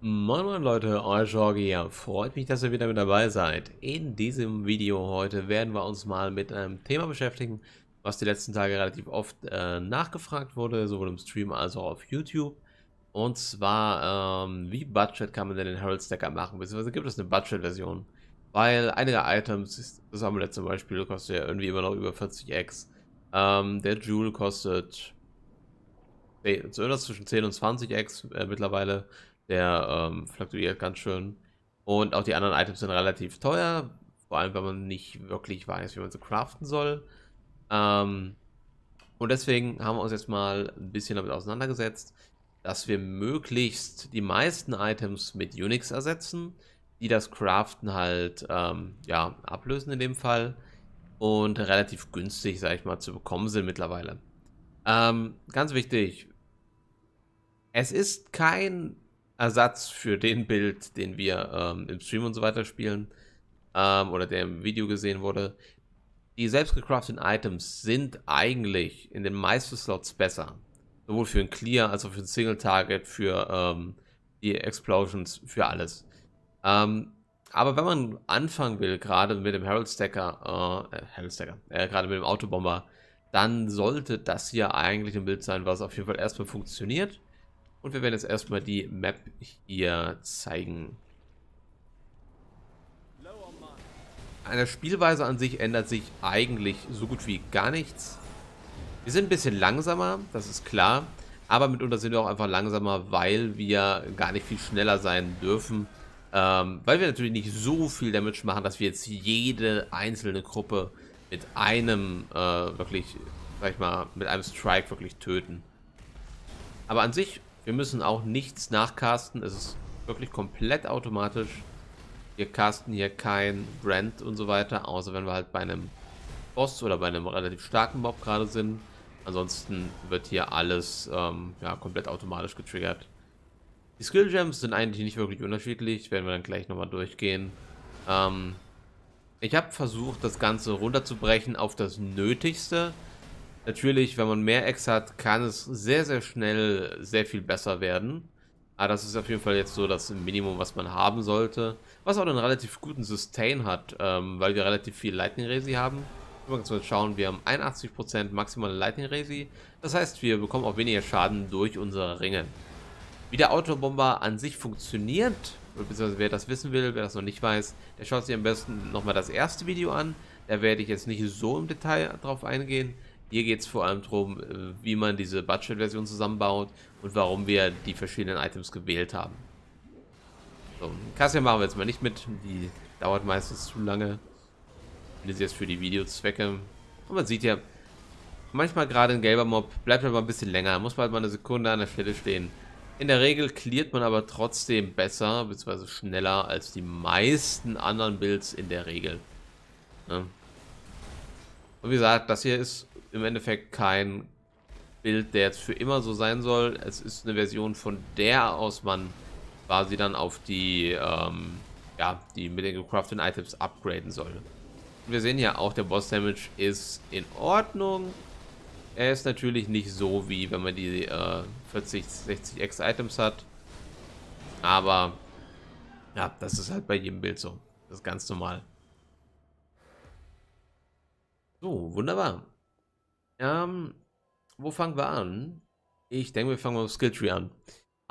Moin Moin Leute, euer Jorge hier. Freut mich, dass ihr wieder mit dabei seid. In diesem Video heute werden wir uns mal mit einem Thema beschäftigen, was die letzten Tage relativ oft äh, nachgefragt wurde, sowohl im Stream als auch auf YouTube. Und zwar, ähm, wie Budget kann man denn den Herald Stacker machen, beziehungsweise gibt es eine Budget-Version? Weil einige Items, das haben Amulett zum Beispiel, kostet ja irgendwie immer noch über 40x. Ähm, der Jewel kostet irgendwas zwischen 10 und 20x äh, mittlerweile. Der ähm, fluktuiert ganz schön. Und auch die anderen Items sind relativ teuer. Vor allem, wenn man nicht wirklich weiß, wie man sie craften soll. Ähm, und deswegen haben wir uns jetzt mal ein bisschen damit auseinandergesetzt, dass wir möglichst die meisten Items mit Unix ersetzen, die das Craften halt ähm, ja, ablösen in dem Fall und relativ günstig, sag ich mal, zu bekommen sind mittlerweile. Ähm, ganz wichtig, es ist kein Ersatz für den Bild, den wir ähm, im Stream und so weiter spielen ähm, oder der im Video gesehen wurde. Die selbstgecrafteten Items sind eigentlich in den meisten Slots besser. Sowohl für ein Clear als auch für ein Single Target, für ähm, die Explosions, für alles. Ähm, aber wenn man anfangen will, gerade mit dem Herald Stacker, äh, äh, Herald Stacker, äh, gerade mit dem Autobomber, dann sollte das hier eigentlich ein Bild sein, was auf jeden Fall erstmal funktioniert und wir werden jetzt erstmal die Map hier zeigen. An der Spielweise an sich ändert sich eigentlich so gut wie gar nichts. Wir sind ein bisschen langsamer, das ist klar. Aber mitunter sind wir auch einfach langsamer, weil wir gar nicht viel schneller sein dürfen. Ähm, weil wir natürlich nicht so viel Damage machen, dass wir jetzt jede einzelne Gruppe mit einem, äh, wirklich, sag ich mal, mit einem Strike wirklich töten. Aber an sich wir müssen auch nichts nachcasten. Es ist wirklich komplett automatisch. Wir casten hier kein Brand und so weiter, außer wenn wir halt bei einem Boss oder bei einem relativ starken Mob gerade sind. Ansonsten wird hier alles ähm, ja, komplett automatisch getriggert. Die Skill Gems sind eigentlich nicht wirklich unterschiedlich, werden wir dann gleich nochmal durchgehen. Ähm, ich habe versucht, das Ganze runterzubrechen auf das Nötigste. Natürlich, wenn man mehr Ex hat, kann es sehr, sehr schnell sehr viel besser werden. Aber das ist auf jeden Fall jetzt so das Minimum, was man haben sollte. Was auch einen relativ guten Sustain hat, ähm, weil wir relativ viel Lightning Resi haben. Übrigens mal schauen, wir haben 81% maximale Lightning Resi. Das heißt, wir bekommen auch weniger Schaden durch unsere Ringe. Wie der Autobomber an sich funktioniert, beziehungsweise wer das wissen will, wer das noch nicht weiß, der schaut sich am besten nochmal das erste Video an. Da werde ich jetzt nicht so im Detail drauf eingehen. Hier geht es vor allem darum, äh, wie man diese Budget-Version zusammenbaut und warum wir die verschiedenen Items gewählt haben. So, Kassia machen wir jetzt mal nicht mit, die dauert meistens zu lange. Das ist jetzt für die Videozwecke. Und man sieht ja, manchmal gerade ein gelber Mob bleibt aber halt ein bisschen länger, muss man halt mal eine Sekunde an der Stelle stehen. In der Regel cleart man aber trotzdem besser, bzw. schneller als die meisten anderen Builds in der Regel. Ja. Und wie gesagt, das hier ist im Endeffekt kein Bild, der jetzt für immer so sein soll. Es ist eine Version, von der aus man quasi dann auf die, ähm, ja, die mit den gecrafteten Items upgraden soll. Wir sehen ja auch, der Boss-Damage ist in Ordnung. Er ist natürlich nicht so, wie wenn man die äh, 40, 60 X-Items hat. Aber ja, das ist halt bei jedem Bild so. Das ist ganz normal. So, wunderbar. Ähm, wo fangen wir an? Ich denke, wir fangen auf Skilltree an.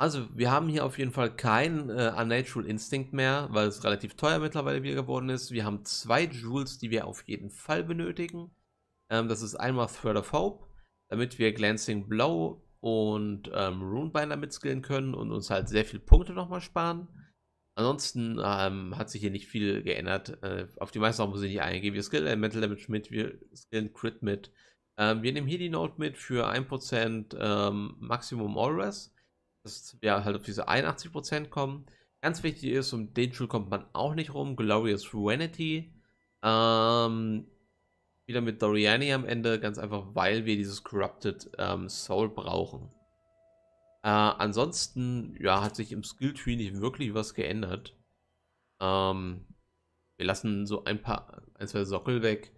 Also, wir haben hier auf jeden Fall kein äh, Unnatural Instinct mehr, weil es relativ teuer mittlerweile wieder geworden ist. Wir haben zwei Jewels, die wir auf jeden Fall benötigen. Ähm, das ist einmal Thread of Hope, damit wir Glancing Blow und ähm, Runebinder mitskillen können und uns halt sehr viele Punkte nochmal sparen. Ansonsten ähm, hat sich hier nicht viel geändert. Äh, auf die meisten auch muss ich nicht eingehen. Wir skillen Elemental Damage mit, wir skillen Crit mit. Ähm, wir nehmen hier die Note mit für 1% ähm, Maximum All-Res, dass wir halt auf diese 81% kommen. Ganz wichtig ist, um den Schuh kommt man auch nicht rum, Glorious Ruinity. Ähm, wieder mit Doriani am Ende, ganz einfach, weil wir dieses Corrupted ähm, Soul brauchen. Äh, ansonsten, ja, hat sich im Skilltree nicht wirklich was geändert. Ähm, wir lassen so ein paar, ein, zwei Sockel weg.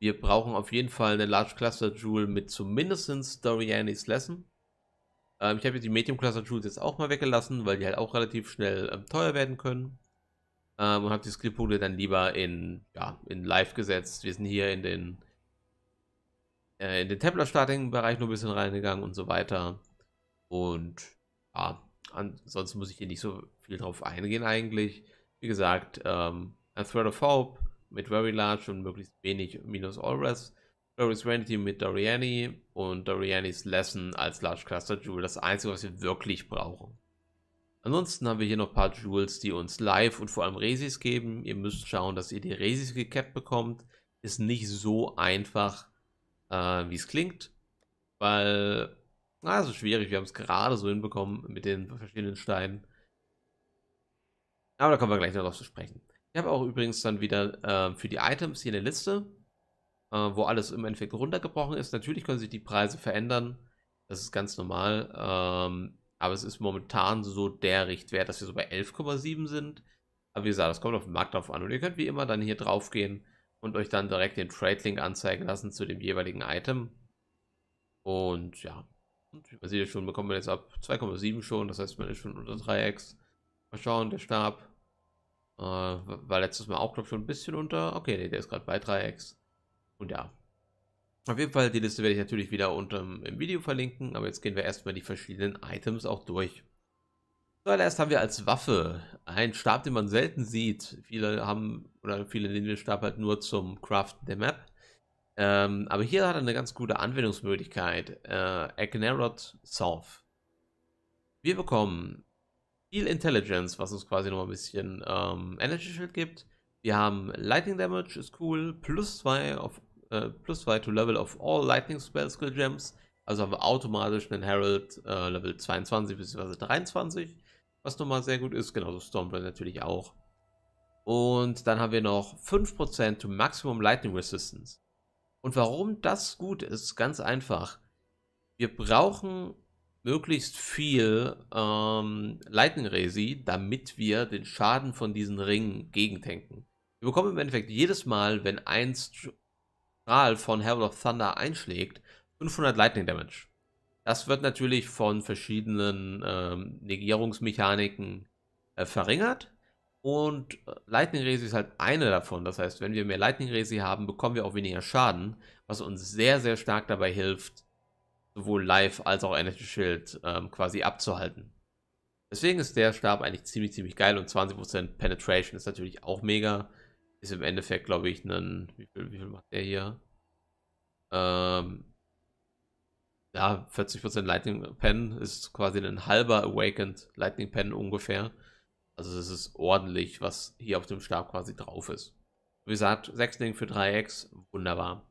Wir brauchen auf jeden Fall eine Large Cluster Jewel mit zumindest Dorianis Lesson. Ähm, ich habe jetzt die Medium Cluster Jewels jetzt auch mal weggelassen, weil die halt auch relativ schnell ähm, teuer werden können. Ähm, und habe die Skriptpunkte dann lieber in, ja, in Live gesetzt. Wir sind hier in den, äh, in den Templar-Starting-Bereich nur ein bisschen reingegangen und so weiter. Und ja, ansonsten muss ich hier nicht so viel drauf eingehen eigentlich. Wie gesagt, ähm, ein Thread of Hope, mit Very Large und möglichst wenig minus All Rest. Doris Vanity mit Doriani und Dorianis Lesson als Large Cluster Jewel. Das einzige, was wir wirklich brauchen. Ansonsten haben wir hier noch ein paar Jewels, die uns live und vor allem Resis geben. Ihr müsst schauen, dass ihr die Resis gecapped bekommt. Ist nicht so einfach, äh, wie es klingt. Weil, na, es ist schwierig. Wir haben es gerade so hinbekommen mit den verschiedenen Steinen. Aber da kommen wir gleich noch drauf zu sprechen. Ich habe auch übrigens dann wieder äh, für die Items hier eine Liste, äh, wo alles im Endeffekt runtergebrochen ist. Natürlich können sich die Preise verändern. Das ist ganz normal. Ähm, aber es ist momentan so der Richtwert, dass wir so bei 11,7 sind. Aber wie gesagt, das kommt auf den Markt drauf an. Und ihr könnt wie immer dann hier drauf gehen und euch dann direkt den Trade-Link anzeigen lassen zu dem jeweiligen Item. Und ja, und man sieht schon, bekommen wir jetzt ab 2,7 schon. Das heißt, man ist schon unter Dreiecks. Mal schauen, der Stab äh, war letztes Mal auch, glaube ich, schon ein bisschen unter. Okay, nee, der ist gerade bei 3x. Und ja. Auf jeden Fall, die Liste werde ich natürlich wieder unter im Video verlinken, aber jetzt gehen wir erstmal die verschiedenen Items auch durch. Zuallererst haben wir als Waffe einen Stab, den man selten sieht. Viele haben oder viele nehmen den Stab halt nur zum Craften der Map. Ähm, aber hier hat er eine ganz gute Anwendungsmöglichkeit. Äh, Agnerod South. Wir bekommen viel Intelligence, was uns quasi nochmal ein bisschen ähm, Energy Shield gibt. Wir haben Lightning Damage, ist cool, plus 2 auf äh, plus 2 to Level of all Lightning Spell Skill Gems. Also haben wir automatisch einen Herald äh, Level 22 bzw. 23, was nochmal sehr gut ist. Genauso Stormbreaker natürlich auch. Und dann haben wir noch 5% to Maximum Lightning Resistance. Und warum das gut ist, ganz einfach. Wir brauchen möglichst viel ähm, Lightning Resi, damit wir den Schaden von diesen Ringen gegentanken. Wir bekommen im Endeffekt jedes Mal, wenn ein Strahl von Herald of Thunder einschlägt, 500 Lightning Damage. Das wird natürlich von verschiedenen ähm, Negierungsmechaniken äh, verringert. Und äh, Lightning Resi ist halt eine davon. Das heißt, wenn wir mehr Lightning Resi haben, bekommen wir auch weniger Schaden, was uns sehr, sehr stark dabei hilft, sowohl Live als auch Energy Shield ähm, quasi abzuhalten. Deswegen ist der Stab eigentlich ziemlich, ziemlich geil und 20% Penetration ist natürlich auch mega. Ist im Endeffekt, glaube ich, ein. Wie viel, wie viel macht der hier? Ähm, ja, 40% Lightning Pen ist quasi ein halber Awakened Lightning Pen ungefähr. Also es ist ordentlich, was hier auf dem Stab quasi drauf ist. Wie gesagt, 6 Ding für 3x, wunderbar.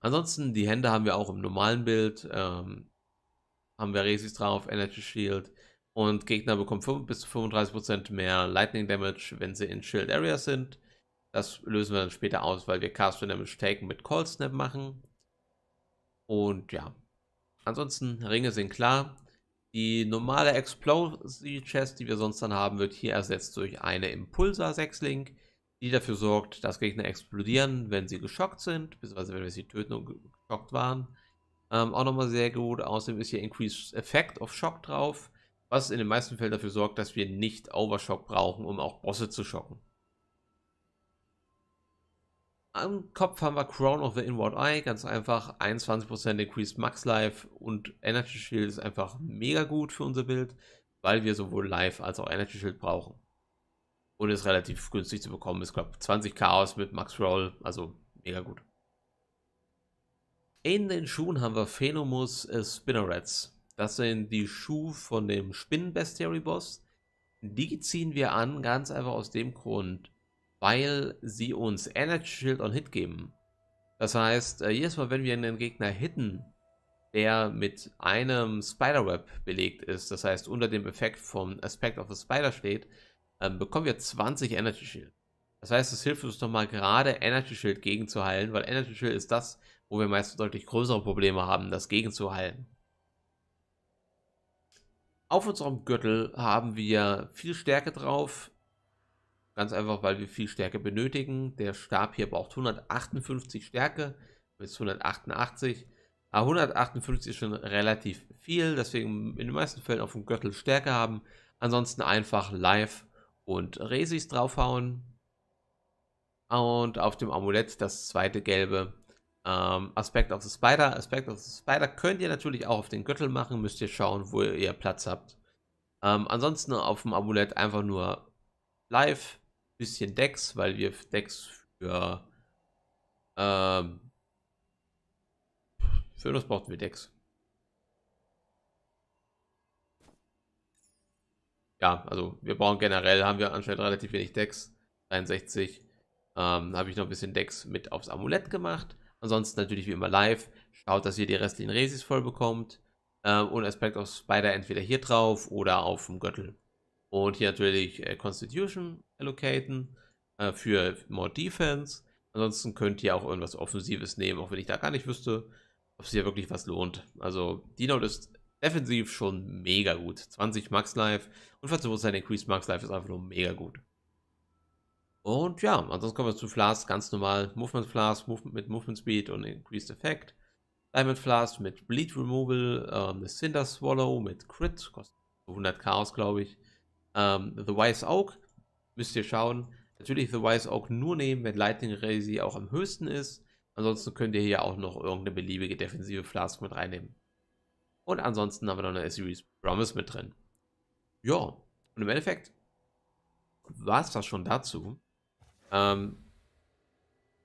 Ansonsten, die Hände haben wir auch im normalen Bild. Ähm, haben wir Resis drauf, Energy Shield. Und Gegner bekommen 5 bis zu 35% mehr Lightning Damage, wenn sie in Shield Area sind. Das lösen wir dann später aus, weil wir Cast Damage Taken mit Call Snap machen. Und ja. Ansonsten, Ringe sind klar. Die normale Explosive Chest, die wir sonst dann haben, wird hier ersetzt durch eine Impulsa 6 Link die dafür sorgt, dass Gegner explodieren, wenn sie geschockt sind, beziehungsweise wenn wir sie töten und geschockt waren. Ähm, auch nochmal sehr gut. Außerdem ist hier Increased Effect of Shock drauf, was in den meisten Fällen dafür sorgt, dass wir nicht Overshock brauchen, um auch Bosse zu schocken. Am Kopf haben wir Crown of the Inward Eye, ganz einfach 21% Increased Max Life und Energy Shield ist einfach mega gut für unser Bild, weil wir sowohl Life als auch Energy Shield brauchen und ist relativ günstig zu bekommen. Ist, glaube 20 Chaos mit Max Roll, also mega gut. In den Schuhen haben wir Phenomus äh, Spinnerets. Das sind die Schuhe von dem Spinnenbestiary-Boss. Die ziehen wir an, ganz einfach aus dem Grund, weil sie uns Energy Shield on Hit geben. Das heißt, äh, jedes Mal, wenn wir einen Gegner hitten, der mit einem Spiderweb belegt ist, das heißt unter dem Effekt vom Aspect of a Spider steht, ähm, bekommen wir 20 Energy Shield. Das heißt, es hilft uns nochmal gerade Energy Shield gegenzuheilen, weil Energy Shield ist das, wo wir meist deutlich größere Probleme haben, das gegenzuheilen. Auf unserem Gürtel haben wir viel Stärke drauf. Ganz einfach, weil wir viel Stärke benötigen. Der Stab hier braucht 158 Stärke bis 188. Aber 158 ist schon relativ viel, deswegen in den meisten Fällen auf dem Gürtel Stärke haben. Ansonsten einfach live und Resis draufhauen. Und auf dem Amulett das zweite gelbe ähm, Aspect of the Spider. Aspect of the Spider könnt ihr natürlich auch auf den Gürtel machen, müsst ihr schauen, wo ihr Platz habt. Ähm, ansonsten auf dem Amulett einfach nur live, bisschen Decks, weil wir Decks für ähm, für das brauchten wir Decks. ja, also wir brauchen generell, haben wir anscheinend relativ wenig Decks, 63. Ähm, habe ich noch ein bisschen Decks mit aufs Amulett gemacht. Ansonsten natürlich wie immer live. Schaut, dass ihr die restlichen Resis voll bekommt. Ähm, und Aspekt auf Spider entweder hier drauf oder auf dem Gürtel. Und hier natürlich äh, Constitution allocaten äh, für More Defense. Ansonsten könnt ihr auch irgendwas Offensives nehmen, auch wenn ich da gar nicht wüsste, ob es hier wirklich was lohnt. Also, Dino ist defensiv schon mega gut. 20 Max Life und 14% Increased Max Life ist einfach nur mega gut. Und ja, ansonsten kommen wir zu Flask, ganz normal. Movement Flask Movement mit Movement Speed und Increased Effect. Diamond Flask mit Bleed Removal, ähm, Cinder Swallow mit Crit, kostet 100 Chaos, glaube ich. Ähm, The Wise Oak, müsst ihr schauen. Natürlich The Wise Oak nur nehmen, wenn Lightning Razy auch am höchsten ist. Ansonsten könnt ihr hier auch noch irgendeine beliebige defensive Flask mit reinnehmen. Und ansonsten haben wir noch eine Series Promise mit drin. Ja, und im Endeffekt war es das schon dazu. Ähm,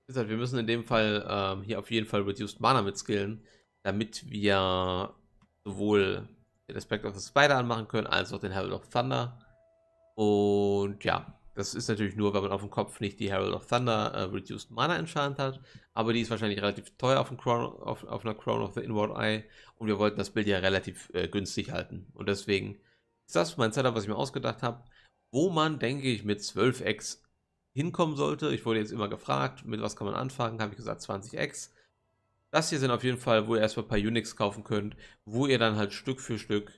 wie gesagt, wir müssen in dem Fall ähm, hier auf jeden Fall Reduced Mana mit skillen, damit wir sowohl den Aspect of the Spider anmachen können, als auch den Herald of Thunder. Und ja, das ist natürlich nur, weil man auf dem Kopf nicht die Herald of Thunder äh, Reduced Mana entfernt hat, aber die ist wahrscheinlich relativ teuer auf, Crown, auf, auf einer Crown of the Inward Eye und wir wollten das Bild ja relativ äh, günstig halten. Und deswegen ist das mein Setup, was ich mir ausgedacht habe, wo man, denke ich, mit 12x hinkommen sollte. Ich wurde jetzt immer gefragt, mit was kann man anfangen, habe ich gesagt 20x. Das hier sind auf jeden Fall, wo ihr erstmal ein paar Unix kaufen könnt, wo ihr dann halt Stück für Stück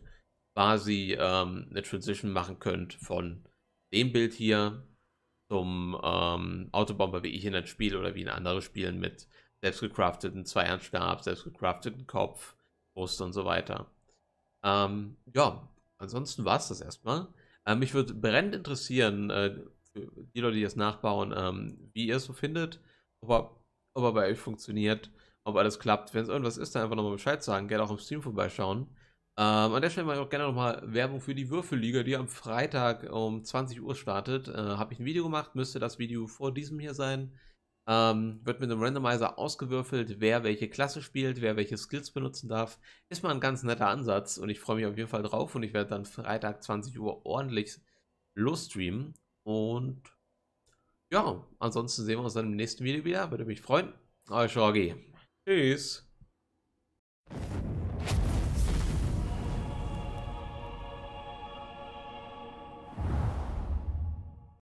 quasi ähm, eine Transition machen könnt von dem Bild hier zum ähm, Autobomber, wie ich in dann Spiel oder wie in andere spielen mit selbstgecrafteten Zweihandstab, selbstgecrafteten Kopf, Brust und so weiter. Ähm, ja, ansonsten war es das erstmal. Ähm, mich würde brennend interessieren, äh, die Leute, die das nachbauen, ähm, wie ihr es so findet, ob er, ob er bei euch funktioniert, ob alles klappt. Wenn es irgendwas ist, dann einfach nochmal Bescheid sagen. Gerne auch im Stream vorbeischauen. Ähm, an der Stelle mache ich auch gerne nochmal Werbung für die Würfelliga, die am Freitag um 20 Uhr startet. Äh, Habe ich ein Video gemacht, müsste das Video vor diesem hier sein. Ähm, wird mit einem Randomizer ausgewürfelt, wer welche Klasse spielt, wer welche Skills benutzen darf. Ist mal ein ganz netter Ansatz und ich freue mich auf jeden Fall drauf und ich werde dann Freitag 20 Uhr ordentlich losstreamen. Und ja, ansonsten sehen wir uns dann im nächsten Video wieder. Würde mich freuen. Euer Shorgi. Tschüss.